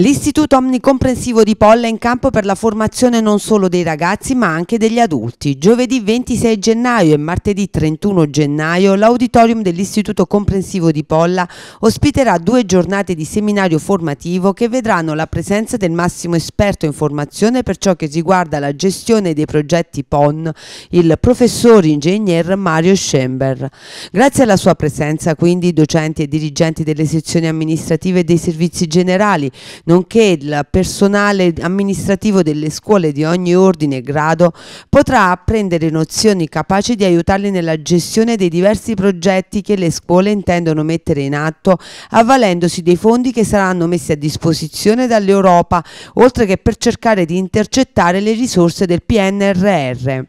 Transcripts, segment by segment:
L'Istituto Omnicomprensivo di Polla è in campo per la formazione non solo dei ragazzi ma anche degli adulti. Giovedì 26 gennaio e martedì 31 gennaio l'auditorium dell'Istituto Comprensivo di Polla ospiterà due giornate di seminario formativo che vedranno la presenza del massimo esperto in formazione per ciò che riguarda la gestione dei progetti PON, il professor ingegner Mario Schember. Grazie alla sua presenza quindi docenti e dirigenti delle sezioni amministrative e dei servizi generali, nonché il personale amministrativo delle scuole di ogni ordine e grado, potrà apprendere nozioni capaci di aiutarli nella gestione dei diversi progetti che le scuole intendono mettere in atto, avvalendosi dei fondi che saranno messi a disposizione dall'Europa, oltre che per cercare di intercettare le risorse del PNRR.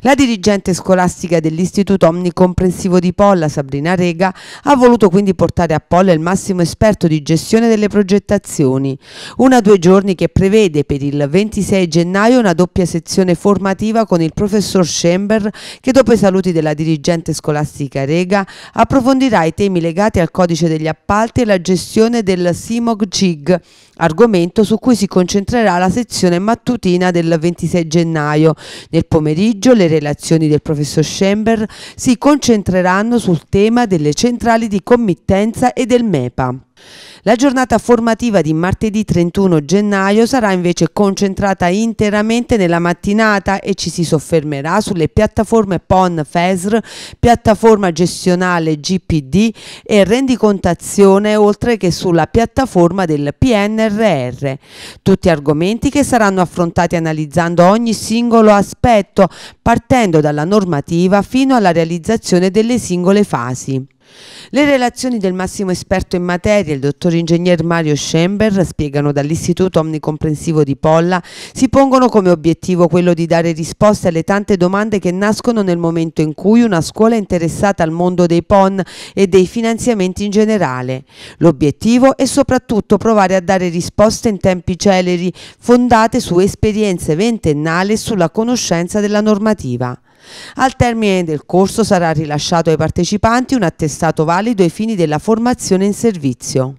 La dirigente scolastica dell'Istituto Omnicomprensivo di Polla, Sabrina Rega, ha voluto quindi portare a Polla il massimo esperto di gestione delle progettazioni. Una due giorni che prevede per il 26 gennaio una doppia sezione formativa con il professor Schember che dopo i saluti della dirigente scolastica Rega approfondirà i temi legati al codice degli appalti e la gestione del Simog CIG, argomento su cui si concentrerà la sezione mattutina del 26 gennaio. Nel pomeriggio pomeriggio le relazioni del professor Schember si concentreranno sul tema delle centrali di committenza e del MEPA. La giornata formativa di martedì 31 gennaio sarà invece concentrata interamente nella mattinata e ci si soffermerà sulle piattaforme PON FESR, piattaforma gestionale GPD e rendicontazione oltre che sulla piattaforma del PNRR. Tutti argomenti che saranno affrontati analizzando ogni singolo aspetto partendo dalla normativa fino alla realizzazione delle singole fasi. Le relazioni del massimo esperto in materia, il dottor ingegner Mario Schember, spiegano dall'Istituto Omnicomprensivo di Polla, si pongono come obiettivo quello di dare risposte alle tante domande che nascono nel momento in cui una scuola è interessata al mondo dei PON e dei finanziamenti in generale. L'obiettivo è soprattutto provare a dare risposte in tempi celeri, fondate su esperienze ventennali e sulla conoscenza della normativa. Al termine del corso sarà rilasciato ai partecipanti un attestato valido ai fini della formazione in servizio.